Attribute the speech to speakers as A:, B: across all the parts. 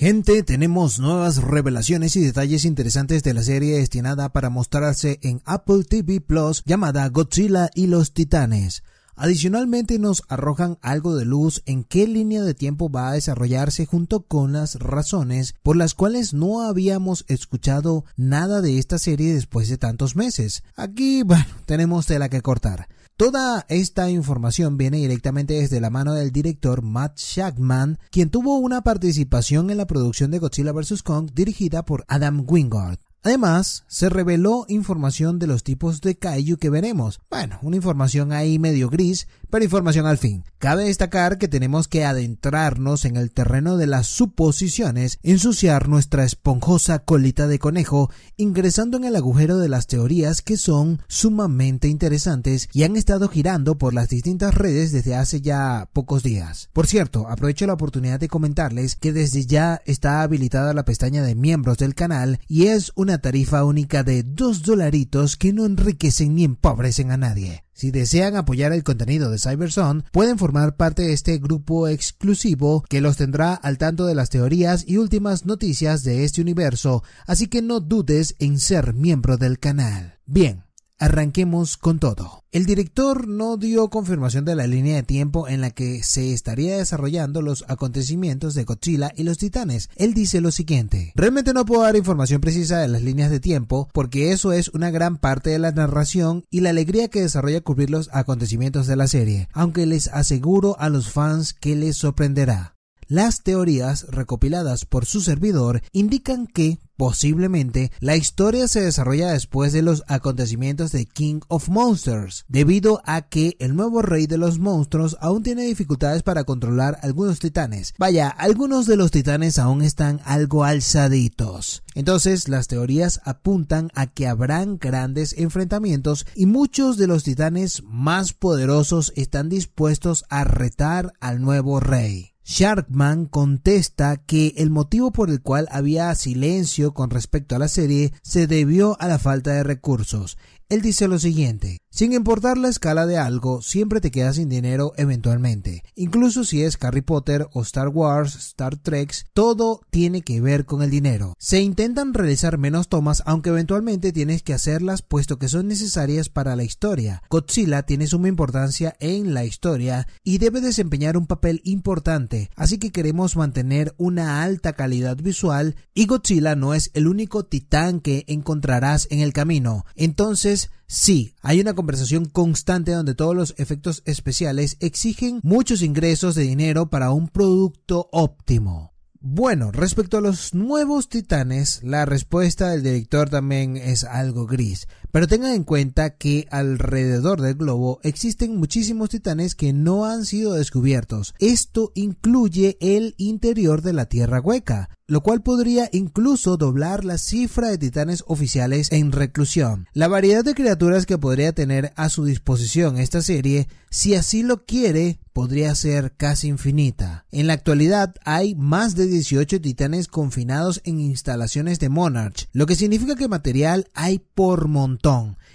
A: Gente, tenemos nuevas revelaciones y detalles interesantes de la serie destinada para mostrarse en Apple TV Plus llamada Godzilla y los Titanes. Adicionalmente nos arrojan algo de luz en qué línea de tiempo va a desarrollarse junto con las razones por las cuales no habíamos escuchado nada de esta serie después de tantos meses. Aquí, bueno, tenemos tela que cortar. Toda esta información viene directamente desde la mano del director Matt Shackman, quien tuvo una participación en la producción de Godzilla vs. Kong dirigida por Adam Wingard. Además, se reveló información de los tipos de kaiju que veremos. Bueno, una información ahí medio gris, pero información al fin. Cabe destacar que tenemos que adentrarnos en el terreno de las suposiciones, ensuciar nuestra esponjosa colita de conejo, ingresando en el agujero de las teorías que son sumamente interesantes y han estado girando por las distintas redes desde hace ya pocos días. Por cierto, aprovecho la oportunidad de comentarles que desde ya está habilitada la pestaña de miembros del canal y es una tarifa única de 2 dolaritos que no enriquecen ni empobrecen a nadie. Si desean apoyar el contenido de CyberSon pueden formar parte de este grupo exclusivo que los tendrá al tanto de las teorías y últimas noticias de este universo, así que no dudes en ser miembro del canal. Bien, Arranquemos con todo. El director no dio confirmación de la línea de tiempo en la que se estaría desarrollando los acontecimientos de Godzilla y los titanes. Él dice lo siguiente, realmente no puedo dar información precisa de las líneas de tiempo porque eso es una gran parte de la narración y la alegría que desarrolla cubrir los acontecimientos de la serie, aunque les aseguro a los fans que les sorprenderá. Las teorías recopiladas por su servidor indican que Posiblemente, la historia se desarrolla después de los acontecimientos de King of Monsters, debido a que el nuevo rey de los monstruos aún tiene dificultades para controlar algunos titanes. Vaya, algunos de los titanes aún están algo alzaditos. Entonces, las teorías apuntan a que habrán grandes enfrentamientos y muchos de los titanes más poderosos están dispuestos a retar al nuevo rey. Sharkman contesta que el motivo por el cual había silencio con respecto a la serie se debió a la falta de recursos. Él dice lo siguiente, sin importar la escala de algo, siempre te quedas sin dinero eventualmente. Incluso si es Harry Potter o Star Wars, Star Trek, todo tiene que ver con el dinero. Se intentan realizar menos tomas, aunque eventualmente tienes que hacerlas puesto que son necesarias para la historia. Godzilla tiene suma importancia en la historia y debe desempeñar un papel importante, así que queremos mantener una alta calidad visual y Godzilla no es el único titán que encontrarás en el camino. Entonces, Sí, hay una conversación constante donde todos los efectos especiales exigen muchos ingresos de dinero para un producto óptimo. Bueno, respecto a los nuevos titanes, la respuesta del director también es algo gris. Pero tengan en cuenta que alrededor del globo existen muchísimos titanes que no han sido descubiertos. Esto incluye el interior de la Tierra hueca, lo cual podría incluso doblar la cifra de titanes oficiales en reclusión. La variedad de criaturas que podría tener a su disposición esta serie, si así lo quiere, podría ser casi infinita. En la actualidad hay más de 18 titanes confinados en instalaciones de Monarch, lo que significa que material hay por montar.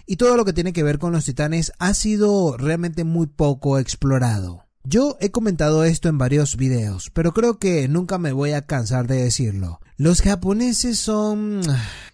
A: Y todo lo que tiene que ver con los titanes ha sido realmente muy poco explorado. Yo he comentado esto en varios videos, pero creo que nunca me voy a cansar de decirlo. Los japoneses son...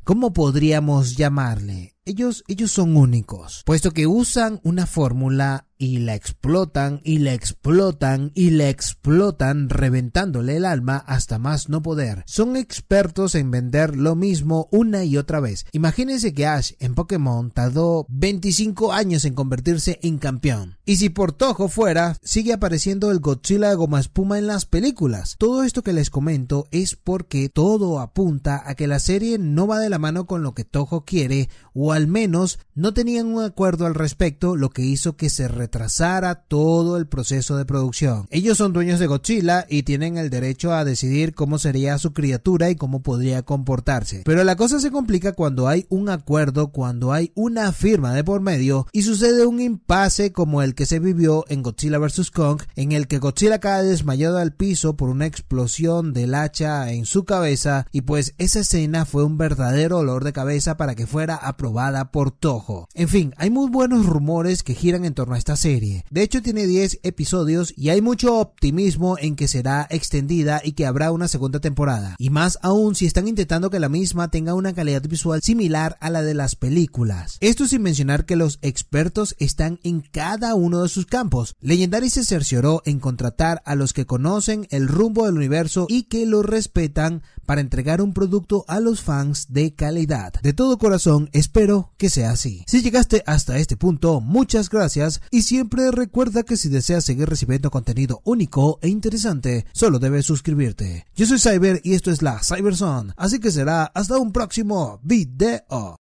A: ¿Cómo podríamos llamarle? Ellos, ellos son únicos, puesto que usan una fórmula y la explotan y la explotan y la explotan reventándole el alma hasta más no poder. Son expertos en vender lo mismo una y otra vez. Imagínense que Ash en Pokémon tardó 25 años en convertirse en campeón. Y si por Tojo fuera, sigue apareciendo el Godzilla de goma espuma en las películas. Todo esto que les comento es porque todo apunta a que la serie no va de la mano con lo que Toho quiere o al menos no tenían un acuerdo al respecto, lo que hizo que se retrasara todo el proceso de producción. Ellos son dueños de Godzilla y tienen el derecho a decidir cómo sería su criatura y cómo podría comportarse. Pero la cosa se complica cuando hay un acuerdo, cuando hay una firma de por medio y sucede un impasse como el que se vivió en Godzilla vs. Kong, en el que Godzilla cae desmayado al piso por una explosión del hacha en su cabeza y pues esa escena fue un verdadero olor de cabeza para que fuera aprobada por Tojo, En fin, hay muy buenos rumores que giran en torno a esta serie. De hecho, tiene 10 episodios y hay mucho optimismo en que será extendida y que habrá una segunda temporada. Y más aún si están intentando que la misma tenga una calidad visual similar a la de las películas. Esto sin mencionar que los expertos están en cada uno de sus campos. Legendary se cercioró en contratar a los que conocen el rumbo del universo y que lo respetan para entregar un producto a los fans de calidad. De todo corazón, espero que sea así. Si llegaste hasta este punto, muchas gracias y siempre recuerda que si deseas seguir recibiendo contenido único e interesante, solo debes suscribirte. Yo soy Cyber y esto es la Cyberzone, así que será hasta un próximo video.